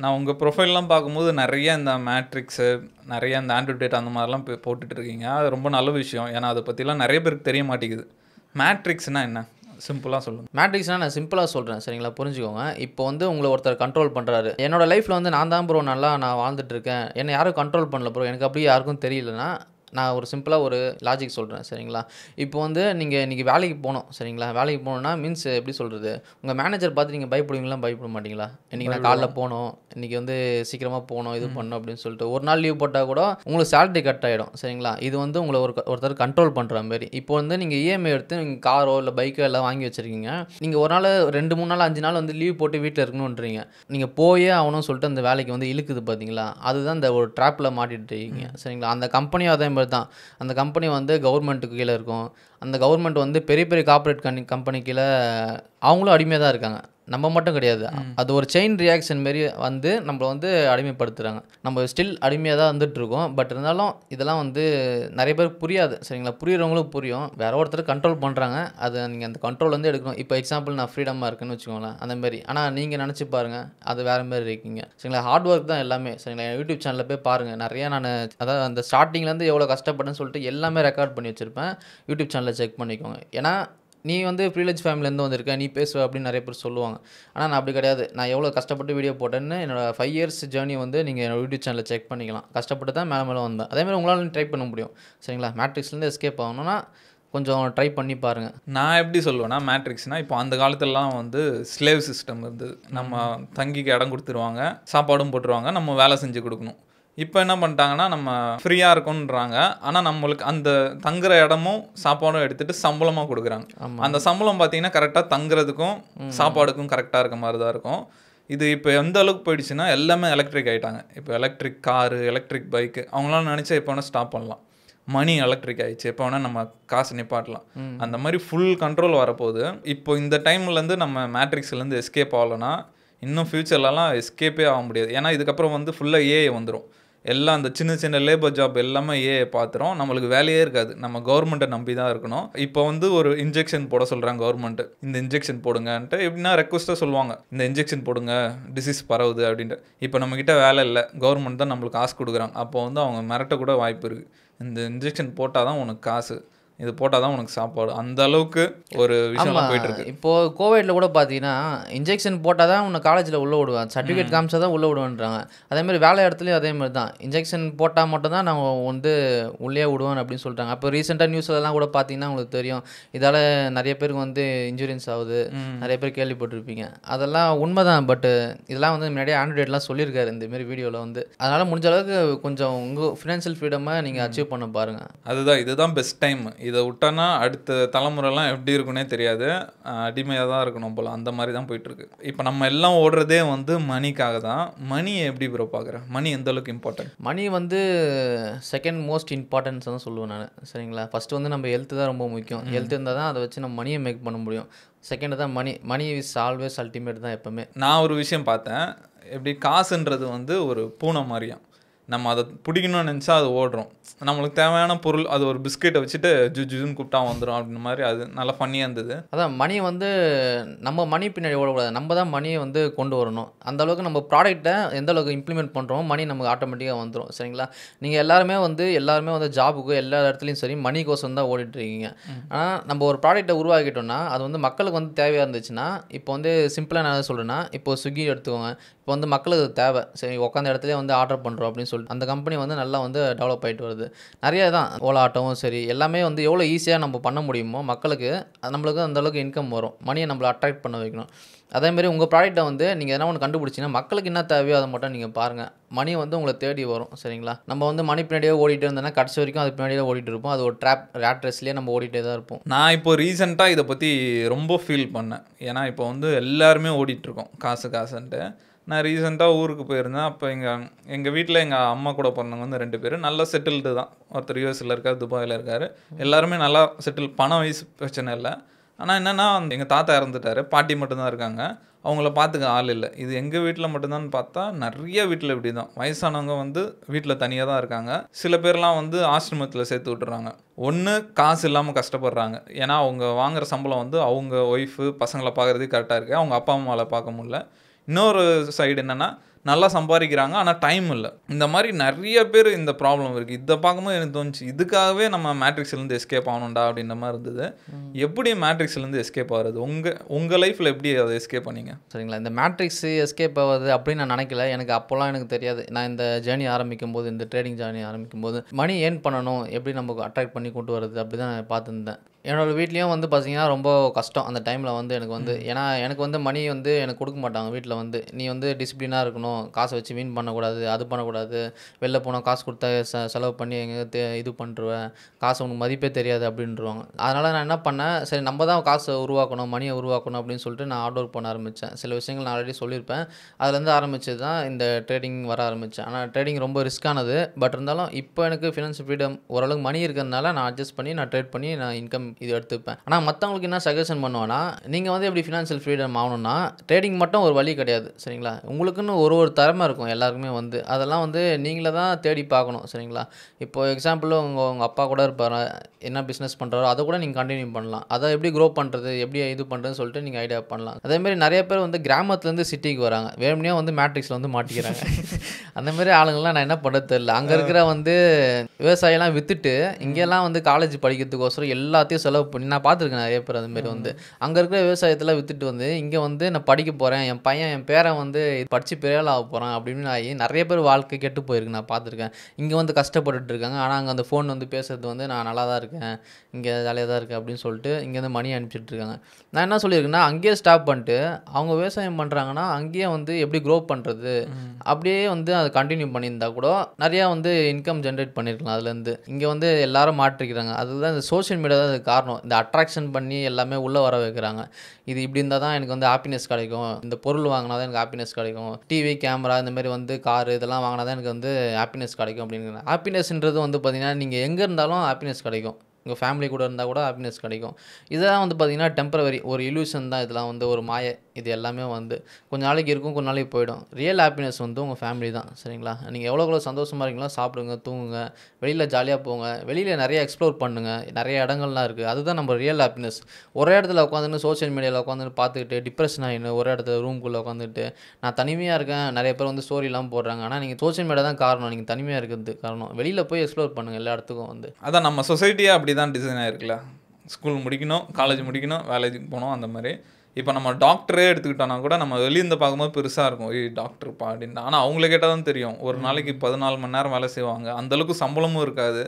நான் உங்கள் ப்ரொஃபைல்லாம் பார்க்கும்போது நிறைய இந்த மேட்ரிக்ஸு நிறைய இந்த ஆன்டிடேட் அந்த மாதிரிலாம் போட்டுட்டு இருக்கீங்க அது ரொம்ப நல்ல விஷயம் ஏன்னா அதை பற்றிலாம் நிறைய பேருக்கு தெரிய மாட்டேங்குது மேட்ரிக்ஸ்னால் என்ன சிம்பிளாக சொல்லுங்கள் மேட்ரிக்ஸ்னால் நான் சிம்பிளாக சொல்கிறேன் சரிங்களா புரிஞ்சுக்கோங்க இப்போ வந்து உங்களை ஒருத்தர் கண்ட்ரோல் பண்ணுறாரு என்னோடய லைஃப்பில் வந்து நான் தான் ப்ரோ நல்லா நான் வாழ்ந்துட்டுருக்கேன் என்னை யாரும் கண்ட்ரோல் பண்ணல ப்ரோ எனக்கு அப்படியே யாருக்கும் தெரியலனா நான் ஒரு சிம்பிளாக ஒரு லாஜிக் சொல்கிறேன் சரிங்களா இப்போ வந்து நீங்கள் இன்றைக்கி வேலைக்கு போகணும் சரிங்களா வேலைக்கு போகணுன்னா மீன்ஸ் எப்படி சொல்கிறது உங்கள் மேனேஜர் பார்த்து நீங்கள் பயப்படுவீங்களா பயப்பட மாட்டிங்களா இன்றைக்கி நான் காலைல போகணும் இன்றைக்கி வந்து சீக்கிரமாக போகணும் இது பண்ணணும் அப்படின்னு சொல்லிட்டு ஒரு நாள் லீவ் போட்டால் கூட உங்களுக்கு சேலரி கட் ஆகிடும் சரிங்களா இது வந்து உங்களை ஒரு ஒருத்தர் கண்ட்ரோல் பண்ணுற மாதிரி இப்போ வந்து நீங்கள் இஎம்ஐ e எடுத்து நீங்கள் காரோ இல்லை பைக்கோ எல்லாம் வாங்கி வச்சுருக்கீங்க நீங்கள் ஒரு நாள் ரெண்டு மூணு நாள் அஞ்சு நாள் வந்து லீவ் போட்டு வீட்டில் இருக்கணுன்றீங்க நீங்கள் போயே ஆகணும்னு சொல்லிட்டு அந்த வேலைக்கு வந்து இழுக்குது பார்த்தீங்களா அதுதான் அந்த ஒரு ட்ராப்பில் மாட்டிட்டு இருக்கீங்க சரிங்களா அந்த கம்பெனியும் அதே மாதிரி தான் அந்த கம்பெனி வந்து கவர்மெண்ட்டுக்கு கீழே இருக்கும் அந்த கவர்மெண்ட் வந்து பெரிய பெரிய கார்ப்பரேட் கம்பெனி கீழே அவங்களும் அடிமையாக தான் இருக்காங்க நம்ம மட்டும் கிடையாது அது ஒரு செயின் ரியாக்ஷன் மாரி வந்து நம்மளை வந்து அடிமைப்படுத்துகிறாங்க நம்ம ஸ்டில் அடிமையாக தான் வந்துட்டுருக்கோம் பட் இருந்தாலும் இதெல்லாம் வந்து நிறைய பேர் புரியாது சரிங்களா புரியுறவங்களுக்கு புரியும் வேற ஒருத்தர் கண்ட்ரோல் பண்ணுறாங்க அது நீங்கள் அந்த கண்ட்ரோல் வந்து எடுக்கணும் இப்போ எக்ஸாம்பிள் நான் ஃப்ரீடமாக இருக்குன்னு வச்சுக்கோங்களேன் அந்த மாதிரி ஆனால் நீங்கள் நினச்சி பாருங்கள் அது வேறு மாதிரி இருக்கீங்க சரிங்களா ஹார்ட் ஒர்க் தான் எல்லாமே சரிங்களா யூடியூப் சேனலில் போய் பாருங்கள் நிறையா நான் அதாவது அந்த ஸ்டார்டிங்லேருந்து எவ்வளோ கஷ்டப்பட்டேன்னு சொல்லிட்டு எல்லாமே ரெக்கார்ட் பண்ணி வச்சுருப்பேன் யூடியூப் சேனலில் செக் பண்ணிக்கோங்க ஏன்னா நீ வந்து ப்ரீலேஜ் ஃபேமிலியிலேருந்து வந்திருக்க நீ பேசுவ அப்படின்னு நிறைய பேர் சொல்லுவாங்க ஆனால் நான் அப்படி கிடையாது நான் எவ்வளோ கஷ்டப்பட்டு வீடியோ போட்டேன்னு என்னோடய ஃபைவ் இயர்ஸ் ஜேர்னி வந்து நீங்கள் யூடியூப் சேனலில் செக் பண்ணிக்கலாம் கஷ்டப்பட்டு தான் மேலே மேலே வந்தேன் அதேமாதிரி உங்களால் ட்ரை பண்ண முடியும் சரிங்களா மேட்ரிக்ஸ்லேருந்து எஸ்கேப் ஆகணும்னா கொஞ்சம் ட்ரை பண்ணி பாருங்கள் நான் எப்படி சொல்லுவேன்னா மேட்ரிக்ஸ்னால் இப்போ அந்த காலத்துலலாம் வந்து ஸ்லேவ் சிஸ்டம் இருந்தது நம்ம தங்கிக்கு இடம் கொடுத்துருவாங்க சாப்பாடும் போட்டுருவாங்க நம்ம வேலை செஞ்சு கொடுக்கணும் இப்போ என்ன பண்ணிட்டாங்கன்னா நம்ம ஃப்ரீயாக இருக்கும்ன்றாங்க ஆனால் நம்மளுக்கு அந்த தங்குற இடமும் சாப்பாடும் எடுத்துகிட்டு சம்பளமாக கொடுக்குறாங்க அந்த சம்பளம் பார்த்தீங்கன்னா கரெக்டாக தங்குறதுக்கும் சாப்பாடுக்கும் கரெக்டாக இருக்க மாதிரி தான் இருக்கும் இது இப்போ எந்த அளவுக்கு போயிடுச்சுன்னா எல்லாமே எலக்ட்ரிக் ஆகிட்டாங்க இப்போ எலக்ட்ரிக் காரு எலக்ட்ரிக் பைக்கு அவங்களாம் நினச்சா எப்போ வேணால் ஸ்டாப் பண்ணலாம் மணி எலக்ட்ரிக் ஆகிடுச்சு எப்போ வேணால் நம்ம காசு நிப்பாட்டலாம் அந்த மாதிரி ஃபுல் கண்ட்ரோல் வரப்போகுது இப்போ இந்த டைம்லேருந்து நம்ம மேட்ரிக்ஸ்லேருந்து எஸ்கேப் ஆகலைன்னா இன்னும் ஃப்யூச்சர்லலாம் எஸ்கேப்பே ஆக முடியாது ஏன்னா இதுக்கப்புறம் வந்து ஃபுல்லாக ஏஐ வந்துடும் எல்லாம் அந்த சின்ன சின்ன லேபர் ஜாப் எல்லாமே ஏ பார்த்துறோம் நம்மளுக்கு வேலையே இருக்காது நம்ம கவர்மெண்ட்டை நம்பி தான் இருக்கணும் இப்போ வந்து ஒரு இன்ஜெக்ஷன் போட சொல்கிறாங்க கவர்மெண்ட்டு இந்த இன்ஜெக்ஷன் போடுங்கன்ட்டு எப்படின்னா ரெக்வஸ்ட்டாக சொல்லுவாங்க இந்த இன்ஜெக்ஷன் போடுங்க டிசீஸ் பரவுது அப்படின்ட்டு இப்போ நம்மக்கிட்ட வேலை இல்லை கவர்மெண்ட் தான் நம்மளுக்கு காசு கொடுக்குறாங்க அப்போ வந்து அவங்க மிரட்ட கூட வாய்ப்பு இருக்குது இந்த இன்ஜெக்ஷன் போட்டால் தான் உனக்கு காசு இது போட்டால் தான் உனக்கு சாப்பாடு அந்த அளவுக்கு ஒரு விஷயம் போயிட்டு இருக்கு இப்போ கோவிட்ல கூட பார்த்தீங்கன்னா இன்ஜெக்ஷன் போட்டால் தான் உன்னை காலேஜில் உள்ள விடுவேன் சர்டிஃபிகேட் காமிச்சா தான் உள்ள விடுவேன்றாங்க அதேமாதிரி வேலை இடத்துலையும் அதே மாதிரி தான் இன்ஜெக்ஷன் போட்டால் மட்டும் தான் நான் வந்து உள்ளே விடுவேன் அப்படின்னு சொல்கிறாங்க அப்போ ரீசெண்டாக நியூஸ் அதெல்லாம் கூட பார்த்தீங்கன்னா உங்களுக்கு தெரியும் இதால் நிறைய பேருக்கு வந்து இன்ஜூரியன்ஸ் ஆகுது நிறைய பேர் கேள்விப்பட்டிருப்பீங்க அதெல்லாம் உண்மை தான் பட்டு இதெல்லாம் வந்து முன்னாடியே ஆண்ட்ராய்ட்லாம் சொல்லியிருக்காரு இந்த மாதிரி வீடியோவில் வந்து அதனால் முடிஞ்ச அளவுக்கு கொஞ்சம் உங்கள் ஃபினான்ஷியல் ஃப்ரீடமாக நீங்கள் அச்சீவ் பண்ண பாருங்கள் அதுதான் இதுதான் பெஸ்ட் டைம் இதை விட்டோன்னா அடுத்த தலைமுறைலாம் எப்படி இருக்குனே தெரியாது அடிமையாக தான் இருக்கணும் போல் அந்த மாதிரி தான் போயிட்டுருக்கு இப்போ நம்ம எல்லாம் ஓடுறதே வந்து மணிக்காக தான் மணியை எப்படி ப்ரோ பார்க்குறேன் மணி எந்த அளவுக்கு இம்பார்ட்டன்ட் மணி வந்து செகண்ட் மோஸ்ட் இம்பார்ட்டன்ஸ் தான் சொல்லுவேன் நான் சரிங்களா ஃபஸ்ட்டு வந்து நம்ம ஹெல்த்து தான் ரொம்ப முக்கியம் ஹெல்த் இருந்தால் தான் அதை வச்சு நம்ம மணியை மேக் பண்ண முடியும் செகண்ட் தான் money money is always ultimate தான் எப்போவுமே நான் ஒரு விஷயம் பார்த்தேன் எப்படி காசுன்றது வந்து ஒரு பூனை மாதிரியான் நம்ம அதை பிடிக்கணும்னு நினச்சா அது ஓடுறோம் நம்மளுக்கு தேவையான பொருள் அது ஒரு பிஸ்கெட்டை வச்சுட்டு ஜூ ஜூன்னு கூப்பிட்டா வந்துடும் அப்படின்னு மாதிரி அது நல்லா ஃபன்னியாக இருந்தது அதான் மணி வந்து நம்ம மணி பின்னாடி ஓடக்கூடாது நம்ம தான் மணியை வந்து கொண்டு வரணும் அந்த அளவுக்கு நம்ம ப்ராடக்ட்டை எந்த அளவுக்கு இம்ப்ளிமெண்ட் பண்ணுறோமோ மணி நமக்கு ஆட்டோமேட்டிக்காக வந்துடும் சரிங்களா நீங்கள் எல்லாருமே வந்து எல்லாருமே வந்து ஜாபுக்கு எல்லா இடத்துலையும் சரி மணி கோசம் தான் ஓடிட்டுருக்கீங்க ஆனால் நம்ம ஒரு ப்ராடக்ட்டை உருவாக்கிட்டோம்னா அது வந்து மக்களுக்கு வந்து தேவையாக இருந்துச்சுன்னா இப்போ வந்து சிம்பிளாக நான் சொல்கிறேன்னா இப்போ ஸ்விக்கி எடுத்துக்கோங்க இப்போ வந்து மக்களுக்கு தேவை சரி உட்காந்த இடத்துல வந்து ஆர்டர் பண்ணுறோம் அப்படின்னு சொல்லி அந்த கம்பெனி வந்து நல்லா வந்து டெவலப் ஆகிட்டு வருது நிறைய தான் ஓலா ஆட்டோவும் சரி எல்லாமே வந்து எவ்வளோ ஈஸியாக நம்ம பண்ண முடியுமோ மக்களுக்கு நம்மளுக்கு அந்தளவுக்கு இன்கம் வரும் மணியை நம்மளை அட்ராக்ட் பண்ண வைக்கணும் அதேமாரி உங்கள் ப்ராடக்ட்டை வந்து நீங்கள் எதனா ஒன்று கண்டுபிடிச்சிங்கன்னா மக்களுக்கு என்ன தேவையோ அதை மட்டும் நீங்கள் பாருங்கள் மணி வந்து உங்களை தேடி வரும் சரிங்களா நம்ம வந்து மணி பின்னாடியே ஓடிட்டு இருந்தோம்னா கடைசி வரைக்கும் அது பின்னாடியே ஓடிட்டு இருப்போம் அது ஒரு ட்ராப் ரேட் ரேஸ்லேயே நம்ம ஓடிட்டே தான் இருப்போம் நான் இப்போ ரீசெண்டாக இதை பற்றி ரொம்ப ஃபீல் பண்ணேன் ஏன்னா இப்போ வந்து எல்லாருமே ஓடிட்டுருக்கோம் காசு காசுன்ட்டு நான் ரீசெண்டாக ஊருக்கு போயிருந்தேன் அப்போ எங்கள் எங்கள் வீட்டில் எங்கள் அம்மா கூட பிறந்தவங்க வந்து ரெண்டு பேரும் நல்லா செட்டில்டு தான் ஒருத்தர் யூஎஸ்சில் இருக்கார் துபாயில் இருக்கார் எல்லாருமே நல்லா செட்டில் பணம் வயசு பிரச்சனை இல்லை ஆனால் என்னென்னா எங்கள் தாத்தா இறந்துட்டார் பாட்டி மட்டும்தான் இருக்காங்க அவங்கள பார்த்துக்க ஆள் இல்லை இது எங்கள் வீட்டில் மட்டும்தான் பார்த்தா நிறைய வீட்டில் இப்படி தான் வயசானவங்க வந்து வீட்டில் தனியாக தான் இருக்காங்க சில பேர்லாம் வந்து ஆசிரமத்தில் சேர்த்து விட்டுறாங்க ஒன்று காசு இல்லாமல் கஷ்டப்படுறாங்க ஏன்னா அவங்க வாங்குகிற சம்பளம் வந்து அவங்க ஒய்ஃபு பசங்களை பார்க்குறதுக்கு கரெக்டாக இருக்குது அவங்க அப்பா அம்மாவில் பார்க்க முடியல இன்னொரு சைடு என்னென்னா நல்லா சம்பாதிக்கிறாங்க ஆனால் டைம் இல்லை இந்த மாதிரி நிறைய பேர் இந்த ப்ராப்ளம் இருக்குது இதை பார்க்கும்போது எனக்கு தோணுச்சு இதுக்காகவே நம்ம மேட்ரிக்ஸ்லேருந்து எஸ்கேப் ஆகணும்டா அப்படின்ற மாதிரி இருந்தது எப்படி மேட்ரிக்ஸ்லேருந்து எஸ்கேப் ஆகிறது உங்கள் உங்கள் லைஃப்பில் எப்படி அதை எஸ்கேப் பண்ணீங்க சரிங்களா இந்த மேட்ரிக்ஸ் எஸ்கேப் ஆகுது அப்படின்னு நான் நினைக்கல எனக்கு அப்போல்லாம் எனக்கு தெரியாது நான் இந்த ஜேர்னி ஆரம்பிக்கும் போது இந்த ட்ரேடிங் ஜேர்னி ஆரம்பிக்கும் போது மணி ஏர்ன் பண்ணணும் எப்படி நம்ம அட்ராக்ட் பண்ணி கொண்டு வரது அப்படி தான் நான் பார்த்துருந்தேன் என்னோடய வீட்லேயும் வந்து பார்த்தீங்கன்னா ரொம்ப கஷ்டம் அந்த டைமில் வந்து எனக்கு வந்து ஏன்னா எனக்கு வந்து மணி வந்து எனக்கு கொடுக்க மாட்டாங்க வீட்டில் வந்து நீ வந்து டிசிப்ளினாக இருக்கணும் பண்ணணும் காசை வச்சு வீண் பண்ணக்கூடாது அது பண்ணக்கூடாது வெளில போனால் காசு கொடுத்தா ச செலவு பண்ணி எங்கே இது பண்ணுறேன் காசு உனக்கு மதிப்பே தெரியாது அப்படின்றவாங்க அதனால் நான் என்ன பண்ணேன் சரி நம்ம தான் காசை உருவாக்கணும் மணியை உருவாக்கணும் அப்படின்னு சொல்லிட்டு நான் ஆர்ட் ஒர்க் பண்ண ஆரம்பித்தேன் சில விஷயங்கள் நான் ஆல்ரெடி சொல்லியிருப்பேன் அதுலேருந்து ஆரம்பித்து தான் இந்த ட்ரேடிங் வர ஆரம்பித்தேன் ஆனால் ட்ரேடிங் ரொம்ப ரிஸ்க்கானது பட் இருந்தாலும் இப்போ எனக்கு ஃபினான்ஸ் ஃப்ரீடம் ஓரளவுக்கு மணி இருக்கிறதுனால நான் அட்ஜஸ்ட் பண்ணி நான் ட்ரேட் பண்ணி நான் இன்கம் இது எடுத்துப்பேன் ஆனால் மற்றவங்களுக்கு என்ன சஜஷன் பண்ணுவேன்னா நீங்கள் வந்து எப்படி ஃபினான்ஷியல் ஃப்ரீடம் ஆகணும்னா ட்ரேடிங் மட்டும் ஒரு வழி கிடையாது சரிங்களா உங்களுக்குன்னு ஒரு ஒரு திறமை இருக்கும் எல்லாருக்குமே வந்து அதெல்லாம் வந்து நீங்களே தான் தேடி பார்க்கணும் சரிங்களா இப்போது எக்ஸாம்பிள் உங்கள் உங்கள் அப்பா கூட இருப்பார் என்ன பிஸ்னஸ் பண்ணுறாரோ அதை கூட நீங்கள் கண்டினியூ பண்ணலாம் அதை எப்படி க்ரோ பண்ணுறது எப்படி இது பண்ணுறதுன்னு சொல்லிட்டு நீங்கள் ஐடியா பண்ணலாம் அதேமாதிரி நிறைய பேர் வந்து கிராமத்துலேருந்து சிட்டிக்கு வராங்க வேணும்னே வந்து மேட்ரிக்ஸில் வந்து மாட்டிக்கிறாங்க அந்த மாதிரி ஆளுங்கள்லாம் நான் என்ன பண்ண தெரில அங்கே இருக்கிற வந்து விவசாயம்லாம் விற்றுட்டு இங்கெல்லாம் வந்து காலேஜ் படிக்கிறதுக்கோசரம் எல்லாத்தையும் செலவு பண்ணி நான் பார்த்துருக்கேன் நிறைய பேர் அதுமாரி வந்து அங்கே இருக்கிற விவசாயத்தில் விற்றுட்டு வந்து இங்கே வந்து நான் படிக்க போகிறேன் என் பையன் என் பேரன் வந்து படித்து பெரியால் ஆக போகிறான் அப்படின்னு ஆகி நிறைய பேர் வாழ்க்கை கெட்டு போயிருக்கு நான் பார்த்துருக்கேன் இங்கே வந்து கஷ்டப்பட்டுட்டு இருக்காங்க ஆனால் அங்கே அந்த ஃபோன் வந்து பேசுறது வந்து நான் நல்லா தான் இருக்கேன் இங்கே ஜாலியாக தான் இருக்கேன் அப்படின்னு சொல்லிட்டு இங்கேருந்து மணி அனுப்பிச்சிட்ருக்காங்க நான் என்ன சொல்லியிருக்கேன்னா அங்கேயே ஸ்டாப் பண்ணிட்டு அவங்க விவசாயம் பண்ணுறாங்கன்னா அங்கேயே வந்து எப்படி க்ரோ பண்ணுறது அப்படியே வந்து அதை கண்டினியூ பண்ணியிருந்தா கூட நிறையா வந்து இன்கம் ஜென்ரேட் பண்ணியிருக்கலாம் அதுலேருந்து இங்கே வந்து எல்லாரும் மாற்றிக்கிறாங்க அதுதான் இந்த சோஷியல் மீடியா தான் காரணம் இந்த அட்ராக்ஷன் பண்ணி எல்லாமே உள்ளே வர வைக்கிறாங்க இது இப்படி இருந்தால் தான் எனக்கு வந்து ஹாப்பினஸ் கிடைக்கும் இந்த பொருள் வாங்கினா தான் எனக்கு ஹாப்பினஸ் கிடைக்கும் டிவி கேமரா இந்த மாதிரி வந்து கார் இதெல்லாம் வாங்கினா தான் எனக்கு வந்து ஹாப்பினஸ் கிடைக்கும் அப்படின்னு ஹாப்பினஸ்ன்றது வந்து பார்த்திங்கன்னா நீங்கள் எங்கே இருந்தாலும் ஹாப்பினஸ் கிடைக்கும் உங்கள் ஃபேமிலி கூட இருந்தால் கூட ஹாப்பினஸ் கிடைக்கும் இதெல்லாம் வந்து பார்த்திங்கன்னா டெம்பரவரி ஒரு இல்யூஷன் தான் இதெல்லாம் வந்து ஒரு மாய இது எல்லாமே வந்து கொஞ்ச நாளைக்கு இருக்கும் கொஞ்ச நாளைக்கு போயிடும் ரியல் ஹாப்பினஸ் வந்து உங்கள் ஃபேமிலி தான் சரிங்களா நீங்கள் எவ்வளோ எவ்வளோ சந்தோஷமாக இருக்கீங்களோ சாப்பிடுங்க தூங்குங்க வெளியில் ஜாலியாக போங்க வெளியில் நிறைய எக்ஸ்ப்ளோர் பண்ணுங்கள் நிறைய இடங்கள்லாம் இருக்குது அதுதான் நம்ம ரியல் ஹாப்பினஸ் ஒரே இடத்துல உட்காந்துன்னு சோஷியல் மீடியாவில் உட்காந்துட்டு பார்த்துக்கிட்டு டிப்ரெஷன் ஆகிடும் ஒரே இடத்துல ரூம்குள்ளே உட்காந்துட்டு நான் தனிமையாக இருக்கேன் நிறைய பேர் வந்து ஸ்டோரிலாம் போடுறாங்க ஆனால் நீங்கள் சோஷியல் மீடியா தான் காரணம் நீங்கள் தனிமையாக இருக்கிறது காரணம் வெளியில் போய் எக்ஸ்ப்ளோர் பண்ணுங்கள் எல்லா இடத்துக்கும் வந்து அதான் நம்ம சொசைட்டியாக அப்படி தான் டிசைன் ஆகிருக்குல்ல ஸ்கூல் முடிக்கணும் காலேஜ் முடிக்கணும் வேலைக்கு போகணும் அந்த மாதிரி இப்போ நம்ம டாக்டரே எடுத்துக்கிட்டோம்னா கூட நம்ம வெளியிருந்து பார்க்கும்போது பெருசாக இருக்கும் ஏய் டாக்டர் அப்படின்னு ஆனால் அவங்கள கேட்டால் தான் தெரியும் ஒரு நாளைக்கு பதினாலு மணி நேரம் வேலை செய்வாங்க அந்தளவுக்கு சம்பளமும் இருக்காது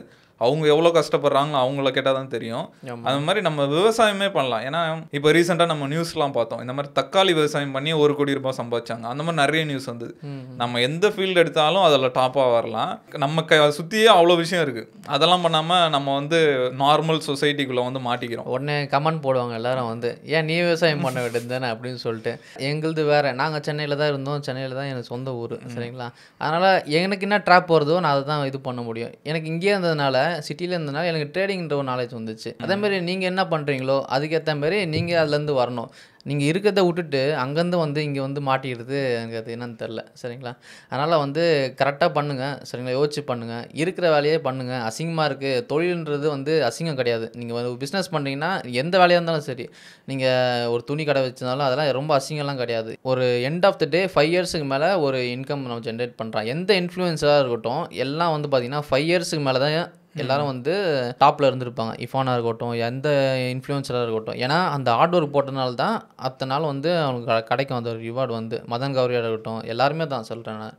அவங்க எவ்வளோ கஷ்டப்படுறாங்களோ அவங்கள கேட்டால் தான் தெரியும் அந்த மாதிரி நம்ம விவசாயமே பண்ணலாம் ஏன்னா இப்போ ரீசெண்டாக நம்ம நியூஸ்லாம் பார்த்தோம் இந்த மாதிரி தக்காளி விவசாயம் பண்ணி ஒரு கோடி ரூபாய் சம்பாதிச்சாங்க அந்த மாதிரி நிறைய நியூஸ் வந்து நம்ம எந்த ஃபீல்டு எடுத்தாலும் அதில் டாப்பாக வரலாம் நம்ம க சுற்றியே அவ்வளோ விஷயம் இருக்குது அதெல்லாம் பண்ணாமல் நம்ம வந்து நார்மல் சொசைட்டிக்குள்ளே வந்து மாட்டிக்கிறோம் உடனே கமெண்ட் போடுவாங்க எல்லாரும் வந்து ஏன் நீ விவசாயம் பண்ண வேண்டியது தானே அப்படின்னு சொல்லிட்டு எங்களுது வேறு நாங்கள் சென்னையில் தான் இருந்தோம் சென்னையில் தான் எனக்கு சொந்த ஊர் சரிங்களா அதனால் எனக்கு என்ன ட்ராப் வருதோ நான் அதை தான் இது பண்ண முடியும் எனக்கு இங்கேயே இருந்ததுனால சிட்டியில் இருந்தனால எனக்கு ட்ரேடிங்ன்ற ஒரு நாலேஜ் வந்துச்சு அதே மாதிரி நீங்கள் என்ன பண்ணுறீங்களோ அதுக்கேற்ற மாதிரி நீங்கள் அதுலேருந்து வரணும் நீங்கள் இருக்கிறத விட்டுட்டு அங்கேருந்து வந்து இங்கே வந்து மாட்டிக்கிறது எனக்கு அது என்னன்னு தெரில சரிங்களா அதனால் வந்து கரெக்டாக பண்ணுங்கள் சரிங்களா யோசிச்சு பண்ணுங்கள் இருக்கிற வேலையே பண்ணுங்கள் அசிங்கமாக இருக்குது தொழில்ன்றது வந்து அசிங்கம் கிடையாது நீங்கள் வந்து பிஸ்னஸ் பண்ணுறீங்கன்னா எந்த வேலையாக இருந்தாலும் சரி நீங்கள் ஒரு துணி கடை வச்சிருந்தாலும் அதெல்லாம் ரொம்ப அசிங்கம்லாம் கிடையாது ஒரு எண்ட் ஆஃப் த டே ஃபைவ் இயர்ஸுக்கு மேலே ஒரு இன்கம் நம்ம ஜென்ரேட் பண்ணுறான் எந்த இன்ஃப்ளூயன்ஸாக இருக்கட்டும் எல்லாம் வந்து பார்த்திங்கன்னா ஃபைவ் இயர்ஸுக்கு மேலே தான் எல்லாரும் வந்து டாப்பில் இருந்திருப்பாங்க இஃபானாக இருக்கட்டும் எந்த இன்ஃப்ளூயன்ஸராக இருக்கட்டும் ஏன்னா அந்த ஹார்ட் ஒர்க் போட்டனால தான் அத்தனை நாள் வந்து அவனுக்கு கிடைக்கும் அந்த ஒரு ரிவார்டு வந்து மதன் கௌரியாக இருக்கட்டும் எல்லாருமே தான் சொல்கிறேன் நான்